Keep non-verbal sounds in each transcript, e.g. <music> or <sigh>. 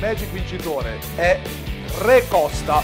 Magic vincitore è Re Costa.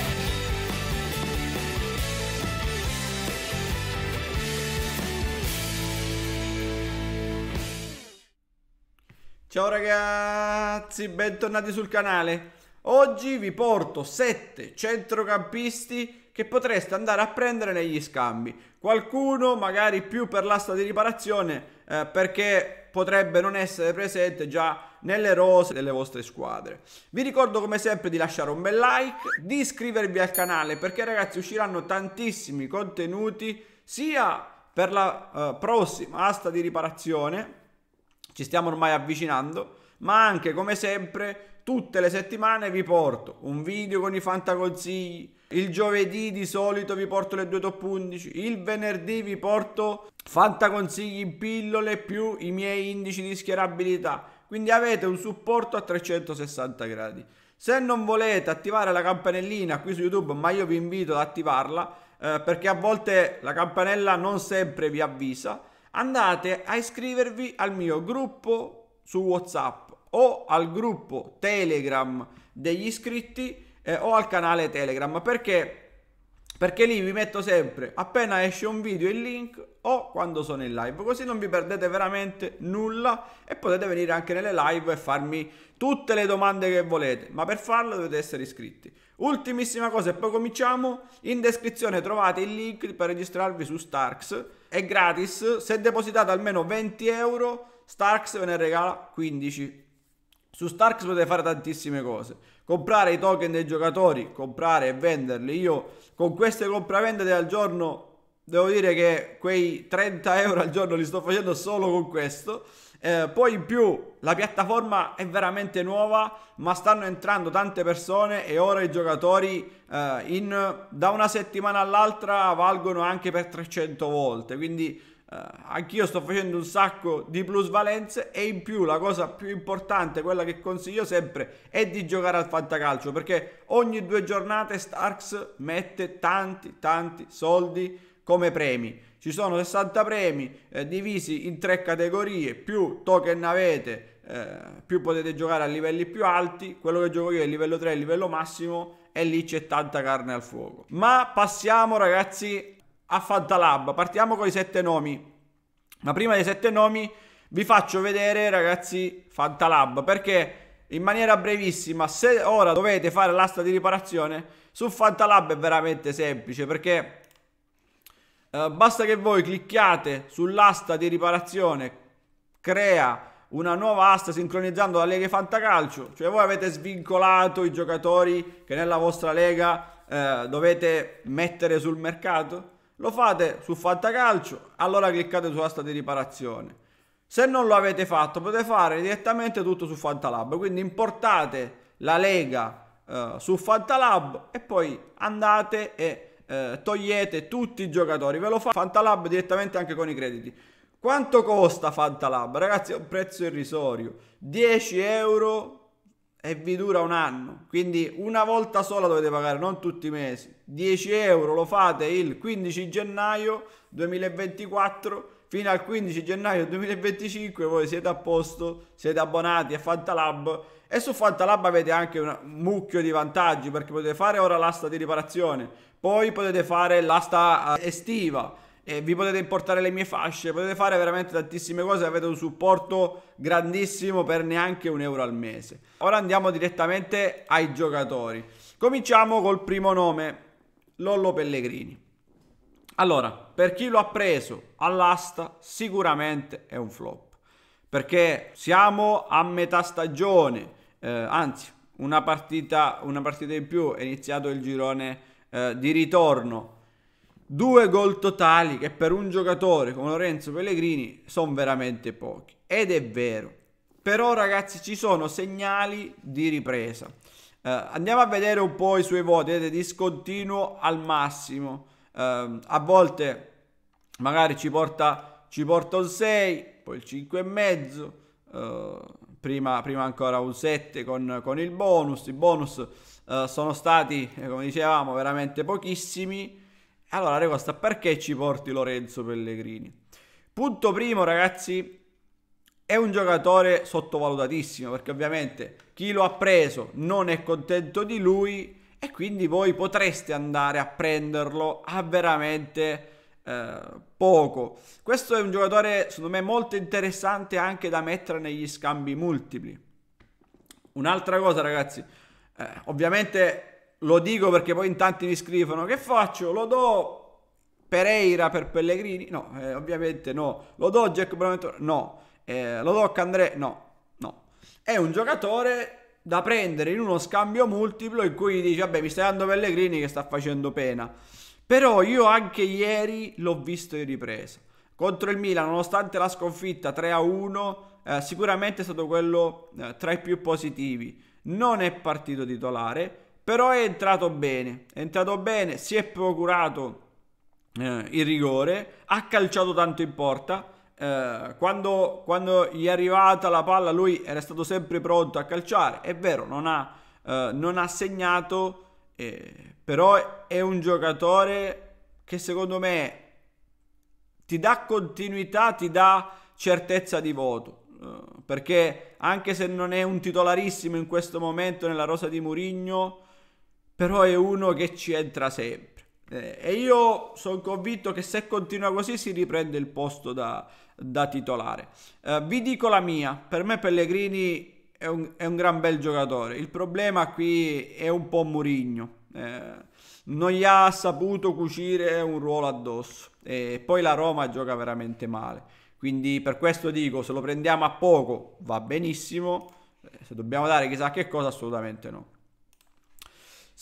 Ciao ragazzi, bentornati sul canale. Oggi vi porto 7 centrocampisti che potreste andare a prendere negli scambi. Qualcuno magari più per l'asta di riparazione eh, perché potrebbe non essere presente già nelle rose delle vostre squadre. Vi ricordo come sempre di lasciare un bel like, di iscrivervi al canale perché ragazzi usciranno tantissimi contenuti sia per la uh, prossima asta di riparazione, ci stiamo ormai avvicinando, ma anche come sempre tutte le settimane vi porto un video con i fantaconsigli, il giovedì di solito vi porto le due top 11, il venerdì vi porto fantaconsigli in pillole più i miei indici di schierabilità quindi avete un supporto a 360 gradi. Se non volete attivare la campanellina qui su YouTube, ma io vi invito ad attivarla eh, perché a volte la campanella non sempre vi avvisa, andate a iscrivervi al mio gruppo su WhatsApp o al gruppo Telegram degli iscritti eh, o al canale Telegram perché perché lì vi metto sempre appena esce un video il link o quando sono in live così non vi perdete veramente nulla e potete venire anche nelle live e farmi tutte le domande che volete ma per farlo dovete essere iscritti ultimissima cosa e poi cominciamo in descrizione trovate il link per registrarvi su Starks è gratis se depositate almeno 20 euro Starks ve ne regala 15 su Starks potete fare tantissime cose comprare i token dei giocatori, comprare e venderli. Io con queste compravendite al giorno devo dire che quei 30 euro al giorno li sto facendo solo con questo. Eh, poi in più la piattaforma è veramente nuova, ma stanno entrando tante persone e ora i giocatori eh, in, da una settimana all'altra valgono anche per 300 volte. Quindi eh, anch'io sto facendo un sacco di plusvalenze e in più la cosa più importante, quella che consiglio sempre, è di giocare al fantacalcio perché ogni due giornate Starks mette tanti tanti soldi come premi. Ci sono 60 premi eh, divisi in tre categorie, più token avete, eh, più potete giocare a livelli più alti, quello che gioco io è il livello 3, il livello massimo e lì c'è tanta carne al fuoco. Ma passiamo ragazzi a Fantalab. Partiamo con i sette nomi. Ma prima dei sette nomi vi faccio vedere, ragazzi, Fantalab, perché in maniera brevissima, se ora dovete fare l'asta di riparazione, su Fantalab è veramente semplice, perché eh, basta che voi clicchiate sull'asta di riparazione, crea una nuova asta sincronizzando la Lega Fantacalcio, cioè voi avete svincolato i giocatori che nella vostra Lega eh, dovete mettere sul mercato, lo fate su Calcio, allora cliccate sulla asta di riparazione. Se non lo avete fatto, potete fare direttamente tutto su Fantalab, quindi importate la lega eh, su Fantalab e poi andate e eh, togliete tutti i giocatori. Ve lo fa Fantalab direttamente anche con i crediti. Quanto costa Fantalab? Ragazzi, è un prezzo irrisorio. 10 euro e vi dura un anno. Quindi una volta sola dovete pagare, non tutti i mesi. 10 euro lo fate il 15 gennaio 2024. Fino al 15 gennaio 2025 voi siete a posto, siete abbonati a Fantalab e su Fantalab avete anche un mucchio di vantaggi perché potete fare ora l'asta di riparazione, poi potete fare l'asta eh, estiva, eh, vi potete importare le mie fasce, potete fare veramente tantissime cose, avete un supporto grandissimo per neanche un euro al mese. Ora andiamo direttamente ai giocatori. Cominciamo col primo nome, Lollo Pellegrini. Allora, per chi lo ha preso all'asta, sicuramente è un flop, perché siamo a metà stagione, eh, anzi una partita, una partita, in più, è iniziato il girone eh, di ritorno Due gol totali che per un giocatore come Lorenzo Pellegrini sono veramente pochi. Ed è vero. Però ragazzi ci sono segnali di ripresa. Uh, andiamo a vedere un po' i suoi voti, vedete discontinuo al massimo. Uh, a volte magari ci porta, ci porta un 6, poi il 5,5. Uh, eh, prima, prima, ancora un 7 con, con il bonus. I bonus uh, sono stati, come dicevamo, veramente pochissimi. Allora, Regosta, perché ci porti Lorenzo Pellegrini? Punto primo, ragazzi, è un giocatore sottovalutatissimo perché ovviamente chi lo ha preso non è contento di lui e quindi voi potreste andare a prenderlo a veramente eh, poco. Questo è un giocatore secondo me molto interessante anche da mettere negli scambi multipli. Un'altra cosa ragazzi, eh, ovviamente lo dico perché poi in tanti mi scrivono che faccio? Lo do Pereira per Pellegrini? No, eh, ovviamente no. Lo do Jack Braventura? No. Eh, lo do Candré? No. No. È un giocatore da prendere in uno scambio multiplo in cui dice vabbè mi stai dando Pellegrini che sta facendo pena. Però io anche ieri l'ho visto in ripresa. Contro il Milan, nonostante la sconfitta 3-1, eh, sicuramente è stato quello eh, tra i più positivi. Non è partito titolare, però è entrato bene, è entrato bene, si è procurato eh, il rigore, ha calciato tanto in porta. Eh, quando, quando, gli è arrivata la palla, lui era stato sempre pronto a calciare. È vero, non ha, eh, non ha segnato, eh, però è un giocatore che secondo me ti dà continuità, ti dà certezza di voto. Eh, perché anche se non è un titolarissimo in questo momento nella rosa di Murigno, però è uno che ci entra sempre. Eh, e io sono convinto che se continua così si riprende il posto da, da titolare. Eh, vi dico la mia, per me Pellegrini è un, è un, gran bel giocatore, il problema qui è un po' Murigno. Eh, non gli ha saputo cucire un ruolo addosso e poi la Roma gioca veramente male. Quindi per questo dico, se lo prendiamo a poco va benissimo, eh, se dobbiamo dare chissà che cosa assolutamente no.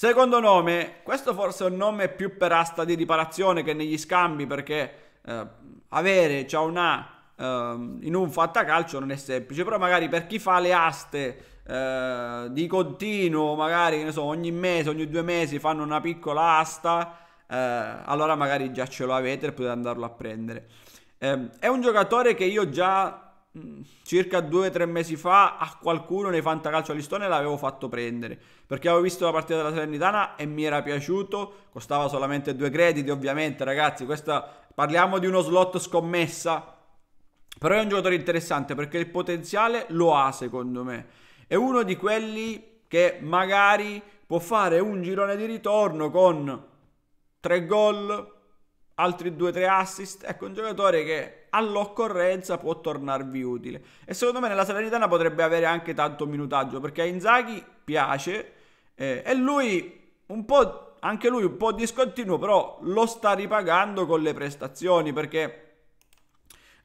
Secondo nome, questo forse è un nome più per asta di riparazione che negli scambi perché eh, avere c'ha cioè una eh, in un fattacalcio non è semplice, però magari per chi fa le aste eh, di continuo, magari so, ogni mese, ogni due mesi fanno una piccola asta, eh, allora magari già ce lo avete e potete andarlo a prendere. Ehm, è un giocatore che io già circa due o tre mesi fa a qualcuno nei fantacalcio a l'avevo fatto prendere perché avevo visto la partita della Salernitana e mi era piaciuto costava solamente due crediti ovviamente ragazzi questa parliamo di uno slot scommessa però è un giocatore interessante perché il potenziale lo ha secondo me è uno di quelli che magari può fare un girone di ritorno con tre gol altri 2-3 assist. Ecco, un giocatore che all'occorrenza può tornarvi utile. E secondo me nella Salernitana potrebbe avere anche tanto minutaggio, perché a Inzaghi piace eh, e lui un po', anche lui un po' discontinuo, però lo sta ripagando con le prestazioni, perché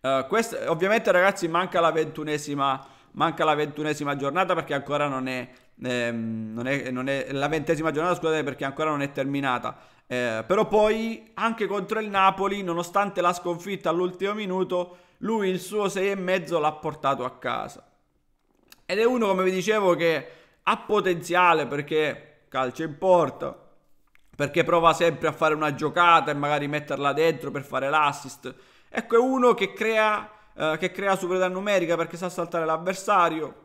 eh, quest- ovviamente ragazzi manca la ventunesima manca la ventunesima giornata perché ancora non è, ehm, non è, non è la ventesima giornata, scusate, perché ancora non è terminata. Eh, però poi anche contro il Napoli, nonostante la sconfitta all'ultimo minuto, lui il suo 6,5 l'ha portato a casa. Ed è uno, come vi dicevo, che ha potenziale perché calcio in porta, perché prova sempre a fare una giocata e magari metterla dentro per fare l'assist. Ecco, è uno che crea eh, che crea superiorità numerica perché sa saltare l'avversario.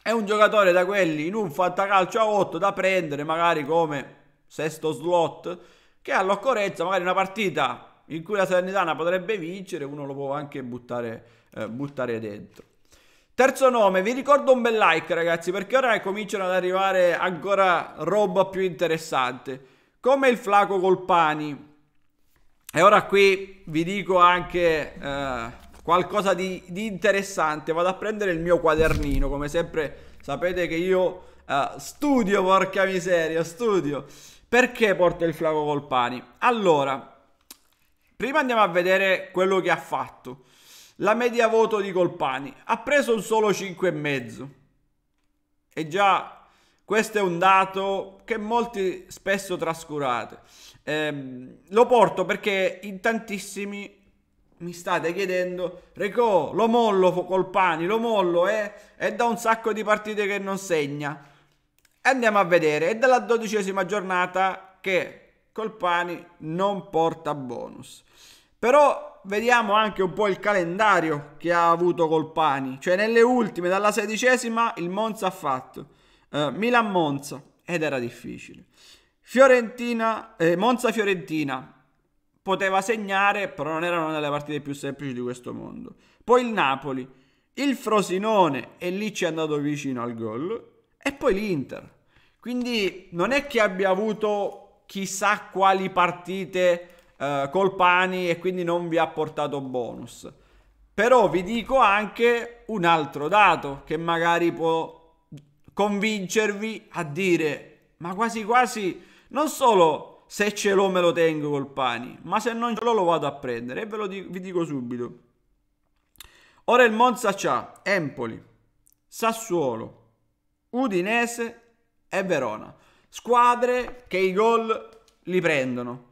È un giocatore da quelli in un fantacalcio a 8 da prendere magari come sesto slot che all'occorrenza, magari una partita in cui la Salernitana potrebbe vincere, uno lo può anche buttare, eh, buttare dentro. Terzo nome, vi ricordo un bel like ragazzi perché ora cominciano ad arrivare ancora roba più interessante come il Flaco Colpani e ora qui vi dico anche eh, qualcosa di, di, interessante. Vado a prendere il mio quadernino, come sempre sapete che io uh, studio, porca miseria, studio. Perché porta il Flaco Colpani? Allora, prima andiamo a vedere quello che ha fatto. La media voto di Colpani ha preso un solo 5,5. E già questo è un dato che molti spesso trascurate. Eh, lo porto perché in tantissimi mi state chiedendo, Recò, lo mollo Colpani, lo mollo, eh? È da un sacco di partite che non segna. Andiamo a vedere, è dalla dodicesima giornata che Colpani non porta bonus. Però vediamo anche un po' il calendario che ha avuto Colpani. Cioè nelle ultime, dalla sedicesima, il Monza ha fatto eh, Milan-Monza, ed era difficile. Fiorentina, eh, Monza-Fiorentina, poteva segnare, però non erano delle partite più semplici di questo mondo. Poi il Napoli, il Frosinone, e lì ci è andato vicino al gol, e poi l'Inter. Quindi non è che abbia avuto chissà quali partite eh, col Pani e quindi non vi ha portato bonus. Però vi dico anche un altro dato che magari può convincervi a dire, ma quasi quasi non solo se ce l'ho me lo tengo col pani, ma se non ce l'ho lo vado a prendere e ve lo dico, vi dico subito. Ora il Monza c'ha Empoli, Sassuolo, Udinese e Verona. Squadre che i gol li prendono.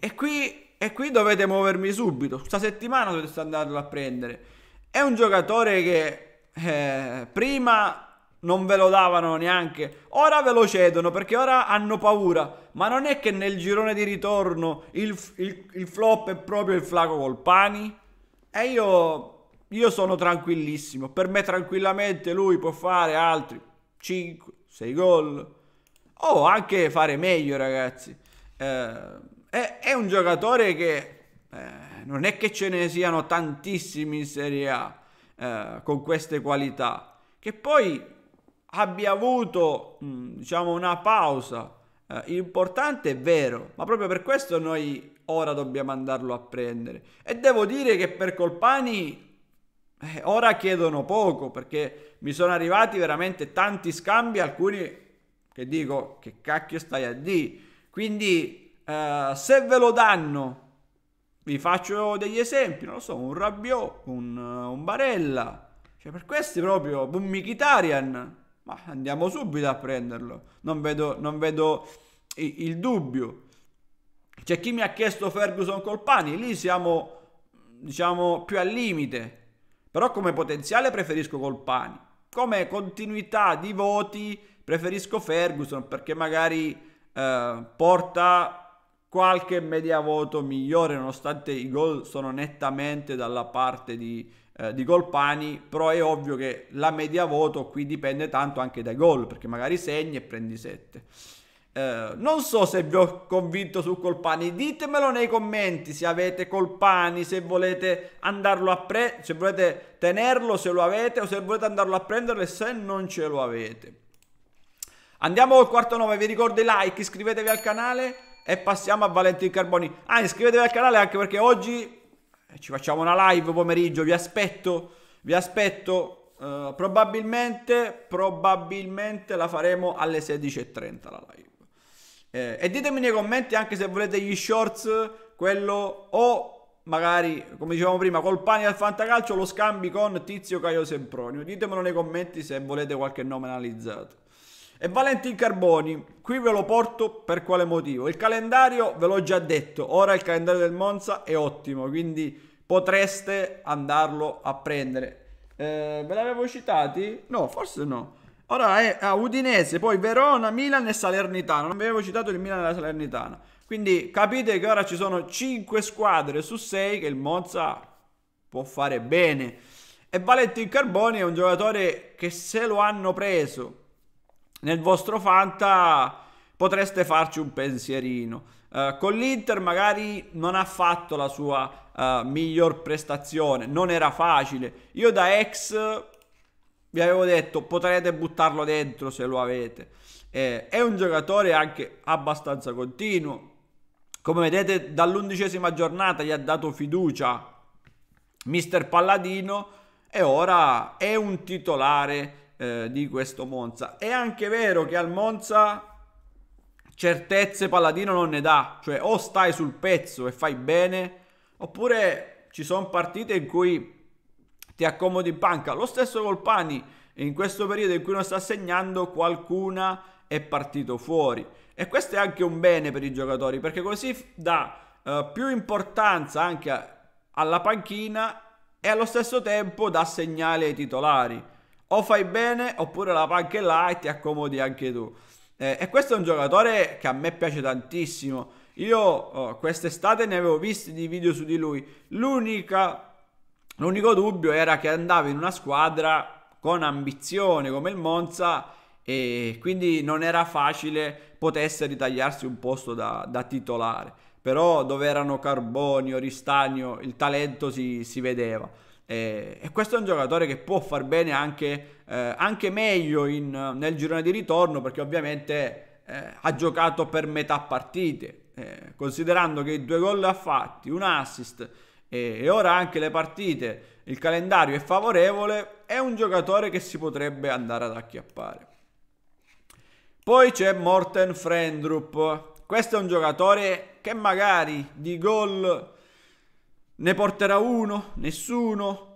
E qui, e qui dovete muovermi subito. Questa settimana dovete andarlo a prendere. È un giocatore che eh, prima non ve lo davano neanche. Ora ve lo cedono perché ora hanno paura. Ma non è che nel girone di ritorno il, il, il flop è proprio il Flaco col pani? E io, io sono tranquillissimo. Per me tranquillamente lui può fare altri 5, 6 gol. O anche fare meglio ragazzi. Eh, è, è, un giocatore che eh, non è che ce ne siano tantissimi in Serie A eh, con queste qualità. Che poi abbia avuto mm, diciamo, una pausa eh, importante è vero, ma proprio per questo noi ora dobbiamo andarlo a prendere. E devo dire che per Colpani eh, ora chiedono poco perché mi sono arrivati veramente tanti scambi, alcuni che dico che cacchio stai a di. Quindi eh, se ve lo danno, vi faccio degli esempi, non lo so, un Rabiot, un, eh, un Barella, cioè per questi proprio, un Mkhitaryan, ma andiamo subito a prenderlo. Non vedo, non vedo il dubbio. C'è chi mi ha chiesto Ferguson Colpani, lì siamo diciamo più al limite, però come potenziale preferisco Colpani, come continuità di voti preferisco Ferguson perché magari eh, porta qualche media voto migliore nonostante i gol sono nettamente dalla parte di, eh, di Colpani, però è ovvio che la media voto qui dipende tanto anche dai gol, perché magari segni e prendi 7. Eh, non so se vi ho convinto su Colpani, ditemelo nei commenti se avete Colpani, se volete andarlo a prendere, se volete tenerlo, se lo avete, o se volete andarlo a prendere se non ce lo avete. Andiamo col quarto 9, vi ricordo i like, iscrivetevi al canale e passiamo a Valentin Carboni. Ah, iscrivetevi al canale anche perché oggi eh, ci facciamo una live pomeriggio, vi aspetto, vi aspetto. Uh, probabilmente, probabilmente la faremo alle 16.30 la live. Eh, e ditemi nei commenti anche se volete gli shorts, quello o magari, come dicevamo prima, col pane al fantacalcio lo scambi con Tizio Caio Sempronio. Ditemelo nei commenti se volete qualche nome analizzato. E Valentin Carboni, qui ve lo porto per quale motivo? Il calendario ve l'ho già detto, ora il calendario del Monza è ottimo, quindi potreste andarlo a prendere. Eh, ve l'avevo citati? No, forse no. Ora è a Udinese, poi Verona, Milan e Salernitana. Non vi avevo citato il Milan e la Salernitana. Quindi capite che ora ci sono 5 squadre su 6 che il Monza può fare bene. E Valentin Carboni è un giocatore che se lo hanno preso nel vostro Fanta potreste farci un pensierino. Uh, con l'Inter magari non ha fatto la sua uh, miglior prestazione, non era facile. Io da ex vi avevo detto potrete buttarlo dentro se lo avete. Eh, è un giocatore anche abbastanza continuo. Come vedete dall'undicesima giornata gli ha dato fiducia Mister Palladino e ora è un titolare eh, di questo Monza. È anche vero che al Monza certezze Palladino non ne dà, cioè o stai sul pezzo e fai bene, oppure ci sono partite in cui ti accomodi in panca. Lo stesso Colpani, in questo periodo in cui non sta segnando qualcuna è partito fuori. E questo è anche un bene per i giocatori, perché così dà eh, più importanza anche alla panchina e allo stesso tempo dà segnale ai titolari o fai bene oppure la panca paghi là e ti accomodi anche tu. Eh, e questo è un giocatore che a me piace tantissimo. Io oh, quest'estate ne avevo visti di video su di lui. l'unico dubbio era che andava in una squadra con ambizione come il Monza e quindi non era facile potesse ritagliarsi un posto da, da titolare. Però dove erano Carbonio, Ristagno, il talento si, si vedeva. Eh, e questo è un giocatore che può far bene anche, eh, anche meglio in, nel girone di ritorno perché ovviamente eh, ha giocato per metà partite. Eh, considerando che due gol ha fatti, un assist e, ora anche le partite, il calendario è favorevole, è un giocatore che si potrebbe andare ad acchiappare. Poi c'è Morten Frendrup, questo è un giocatore che magari di gol ne porterà uno? Nessuno?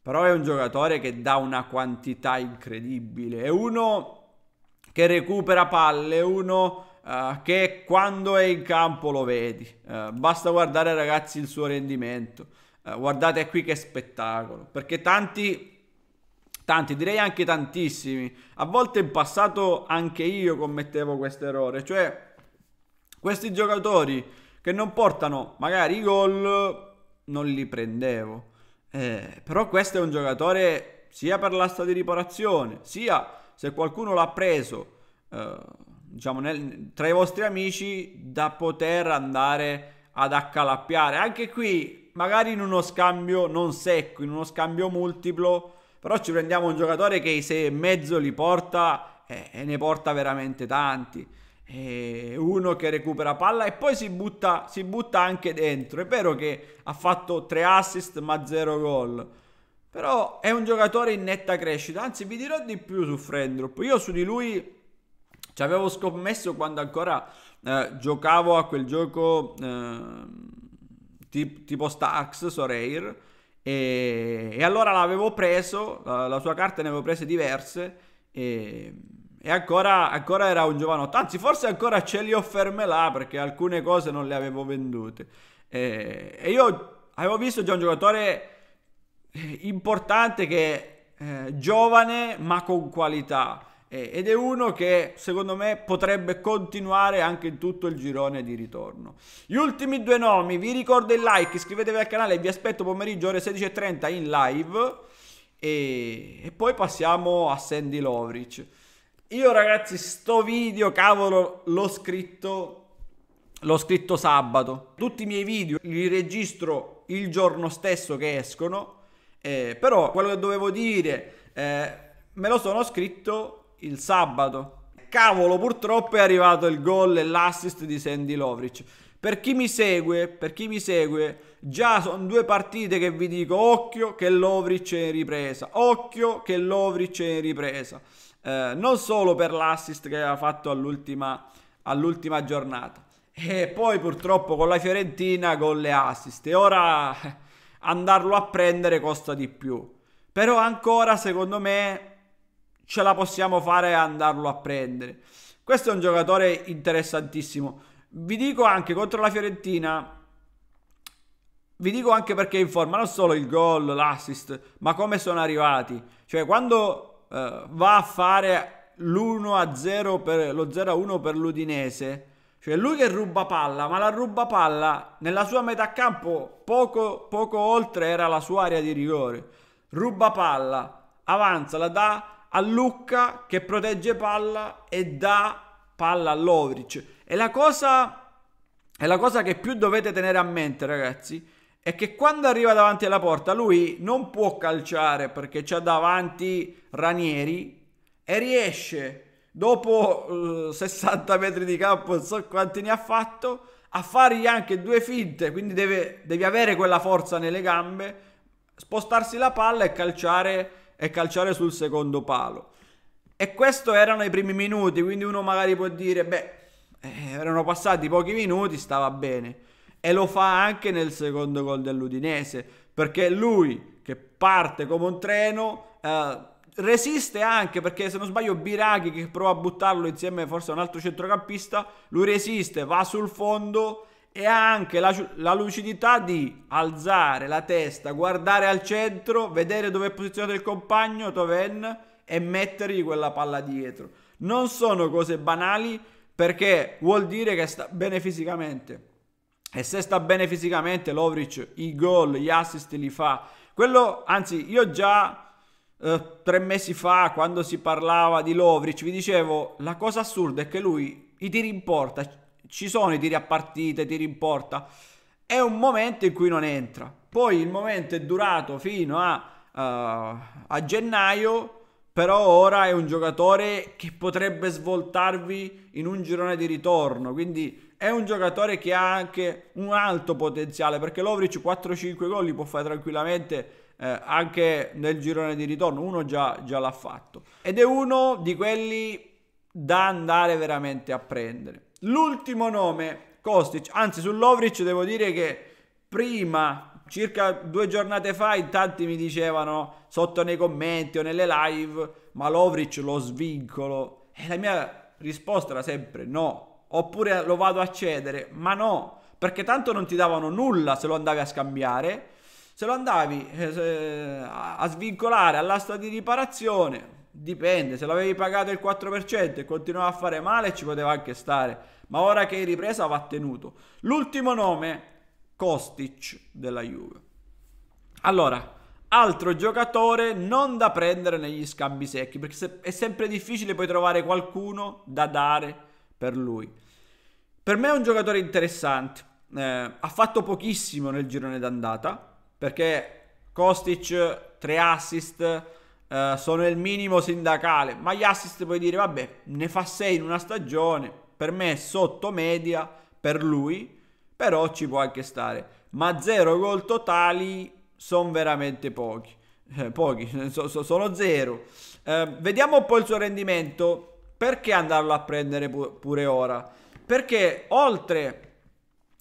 Però è un giocatore che dà una quantità incredibile. È uno che recupera palle, è uno uh, che quando è in campo lo vedi. Uh, basta guardare ragazzi il suo rendimento. Uh, guardate qui che spettacolo. Perché tanti tanti, direi anche tantissimi. A volte in passato anche io commettevo questo errore, cioè questi giocatori che non portano magari i gol non li prendevo. Eh, però questo è un giocatore sia per l'asta di riparazione, sia se qualcuno l'ha preso, eh, diciamo, nel, tra i vostri amici, da poter andare ad accalappiare. Anche qui, magari in uno scambio non secco, in uno scambio multiplo, però ci prendiamo un giocatore che i sei e mezzo li porta eh, e ne porta veramente tanti. E eh, uno che recupera palla e poi si butta, si butta anche dentro. È vero che ha fatto tre assist ma zero gol. Però è un giocatore in netta crescita. Anzi, vi dirò di più su Frendrop. Io su di lui ci avevo scommesso quando ancora eh, giocavo a quel gioco eh, tipo, tipo Stax, Soreir. E, e allora l'avevo preso, la, la, sua carta ne avevo prese diverse. E e ancora, ancora era un giovanotto, anzi forse ancora ce li ho ferme là perché alcune cose non le avevo vendute. E, e io avevo visto già un giocatore eh, importante che eh, giovane ma con qualità eh, ed è uno che secondo me potrebbe continuare anche in tutto il girone di ritorno. Gli ultimi due nomi, vi ricordo il like, iscrivetevi al canale, vi aspetto pomeriggio ore 16.30 in live e, e poi passiamo a Sandy Lovric. Io ragazzi sto video, cavolo, l'ho scritto L'ho scritto sabato. Tutti i miei video li registro il giorno stesso che escono, eh, però quello che dovevo dire eh, me lo sono scritto il sabato. Cavolo, purtroppo è arrivato il gol e l'assist di Sandy Lovric. Per chi mi segue, per chi mi segue, già sono due partite che vi dico, occhio che Lovric è in ripresa, occhio che Lovric è in ripresa. Eh, non solo per l'assist che aveva fatto all'ultima, all'ultima giornata. E poi purtroppo con la Fiorentina con le assist. E ora <laughs> andarlo a prendere costa di più. Però ancora secondo me ce la possiamo fare a andarlo a prendere. Questo è un giocatore interessantissimo. Vi dico anche contro la Fiorentina. Vi dico anche perché in forma non solo il gol, l'assist, ma come sono arrivati. Cioè quando eh, va a fare l'1-0 per, lo 0-1 per l'Udinese, cioè lui che ruba palla, ma la ruba palla nella sua metà campo poco, poco oltre era la sua area di rigore. Ruba palla, avanza, la dà a Lucca che protegge palla e dà palla all'Ovric. Lovric. E la cosa, è la cosa che più dovete tenere a mente, ragazzi, è che quando arriva davanti alla porta lui non può calciare perché c'ha davanti Ranieri e riesce dopo eh, 60 metri di campo, non so quanti ne ha fatto, a fargli anche due finte, quindi deve, devi avere quella forza nelle gambe, spostarsi la palla e calciare, e calciare sul secondo palo. E questo erano i primi minuti, quindi uno magari può dire, beh, eh, erano passati pochi minuti, stava bene e lo fa anche nel secondo gol dell'Udinese, perché lui che parte come un treno eh, resiste anche perché se non sbaglio Biraghi che prova a buttarlo insieme forse a un altro centrocampista, lui resiste, va sul fondo e ha anche la, la, lucidità di alzare la testa, guardare al centro, vedere dove è posizionato il compagno Toven e mettergli quella palla dietro. Non sono cose banali perché vuol dire che sta bene fisicamente. E se sta bene fisicamente, Lovric i gol, gli assist li fa. Quello, anzi, io già eh, tre mesi fa, quando si parlava di Lovric, vi dicevo, la cosa assurda è che lui i tiri in porta, ci sono i tiri a partite, i tiri in porta. È un momento in cui non entra. Poi il momento è durato fino a, uh, a gennaio però ora è un giocatore che potrebbe svoltarvi in un girone di ritorno, quindi è un giocatore che ha anche un alto potenziale, perché Lovric 4-5 gol li può fare tranquillamente eh, anche nel girone di ritorno, uno già, già l'ha fatto, ed è uno di quelli da andare veramente a prendere. L'ultimo nome, Kostic, anzi su Lovric devo dire che prima circa due giornate fa in tanti mi dicevano sotto nei commenti o nelle live ma Lovric lo svincolo e la mia risposta era sempre no oppure lo vado a cedere ma no perché tanto non ti davano nulla se lo andavi a scambiare se lo andavi eh, a svincolare all'asta di riparazione dipende, se l'avevi pagato il 4% e continuava a fare male ci poteva anche stare, ma ora che è ripresa va tenuto. L'ultimo nome Kostic della Juve. Allora, altro giocatore non da prendere negli scambi secchi, perché è sempre difficile poi trovare qualcuno da dare per lui. Per me è un giocatore interessante, eh, ha fatto pochissimo nel girone d'andata, perché Kostic, tre assist, eh, sono il minimo sindacale, ma gli assist puoi dire, vabbè, ne fa sei in una stagione, per me è sotto media, per lui però ci può anche stare. Ma zero gol totali sono veramente pochi. Eh, pochi, <laughs> so, so, sono zero. Eh, vediamo un po' il suo rendimento. Perché andarlo a prendere pu- pure ora? Perché oltre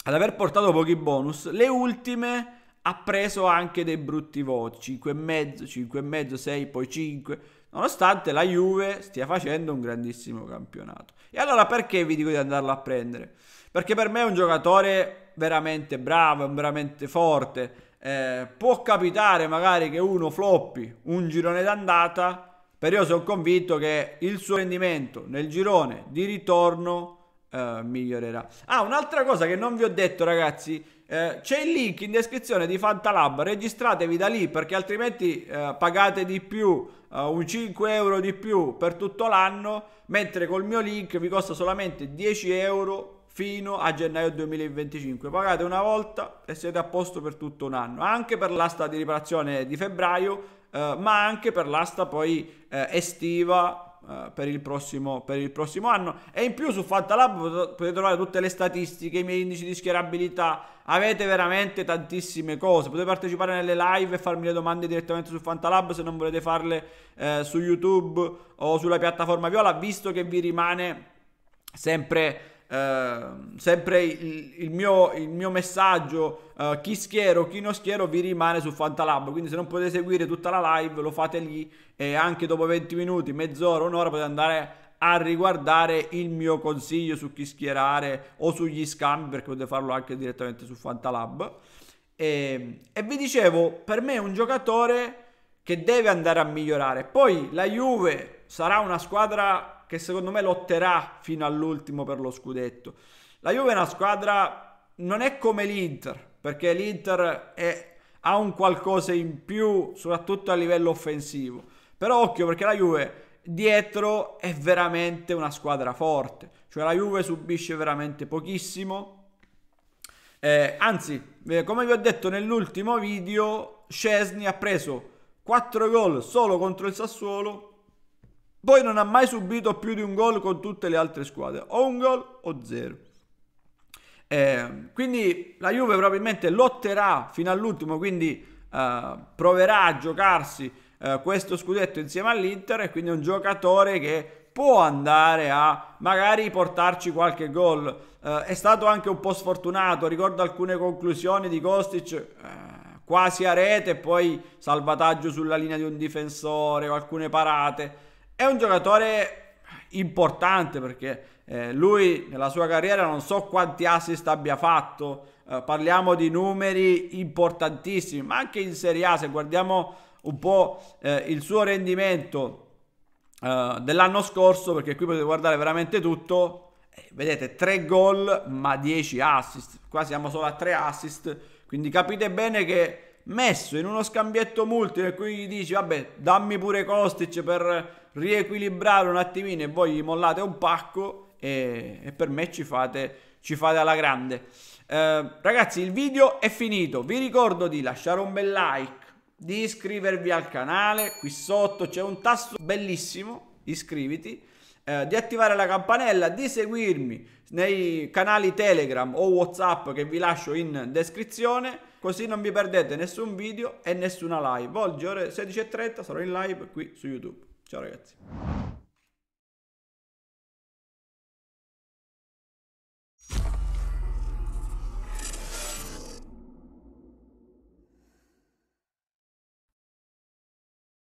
ad aver portato pochi bonus, le ultime ha preso anche dei brutti voti, 5,5, 5,5, 6, poi 5, nonostante la Juve stia facendo un grandissimo campionato. E allora perché vi dico di andarlo a prendere? Perché per me è un giocatore veramente bravo, veramente forte. Eh, può capitare magari che uno floppi un girone d'andata, però io sono convinto che il suo rendimento nel girone di ritorno eh, migliorerà. Ah, un'altra cosa che non vi ho detto ragazzi, eh, c'è il link in descrizione di Fantalab, registratevi da lì perché altrimenti eh, pagate di più, eh, un 5 euro di più per tutto l'anno, mentre col mio link vi costa solamente 10 euro fino a gennaio 2025. Pagate una volta e siete a posto per tutto un anno, anche per l'asta di riparazione di febbraio, eh, ma anche per l'asta poi eh, estiva eh, per il, prossimo, per il, prossimo, anno. E in più su Fantalab potete trovare tutte le statistiche, i miei indici di schierabilità. Avete veramente tantissime cose. Potete partecipare nelle live e farmi le domande direttamente su Fantalab se non volete farle eh, su YouTube o sulla piattaforma Viola, visto che vi rimane sempre Ehm, sempre il, il, mio, il, mio, messaggio, eh, chi schiero, chi non schiero, vi rimane su Fantalab. Quindi se non potete seguire tutta la live, lo fate lì e anche dopo 20 minuti, mezz'ora, un'ora potete andare a riguardare il mio consiglio su chi schierare o sugli scambi, perché potete farlo anche direttamente su Fantalab. E, ehm, e vi dicevo, per me è un giocatore che deve andare a migliorare. Poi la Juve sarà una squadra che secondo me lotterà fino all'ultimo per lo scudetto. La Juve è una squadra, non è come l'Inter, perché l'Inter è, ha un qualcosa in più, soprattutto a livello offensivo. Però occhio perché la Juve dietro è veramente una squadra forte, cioè la Juve subisce veramente pochissimo. Eh, anzi, eh, come vi ho detto nell'ultimo video, Scesni ha preso 4 gol solo contro il Sassuolo poi non ha mai subito più di un gol con tutte le altre squadre, o un gol o zero. Eh, quindi la Juve probabilmente lotterà fino all'ultimo, quindi eh, proverà a giocarsi eh, questo scudetto insieme all'Inter e quindi è un giocatore che può andare a magari portarci qualche gol. Eh, è stato anche un po' sfortunato, ricordo alcune conclusioni di Kostic eh, quasi a rete, poi salvataggio sulla linea di un difensore alcune parate. È un giocatore importante perché eh, lui nella sua carriera non so quanti assist abbia fatto, eh, parliamo di numeri importantissimi, ma anche in Serie A se guardiamo un po' eh, il suo rendimento eh, dell'anno scorso, perché qui potete guardare veramente tutto, eh, vedete 3 gol ma 10 assist, qua siamo solo a 3 assist, quindi capite bene che messo in uno scambietto multi e cui gli dici vabbè dammi pure Kostic per riequilibrare un attimino e voi gli mollate un pacco e, e per me ci fate, ci fate alla grande. Eh, ragazzi il video è finito, vi ricordo di lasciare un bel like, di iscrivervi al canale, qui sotto c'è un tasto bellissimo, iscriviti, eh, di attivare la campanella, di seguirmi nei canali Telegram o Whatsapp che vi lascio in descrizione così non vi perdete nessun video e nessuna live. Oggi ore 16.30 sarò in live qui su YouTube. Ciao ragazzi.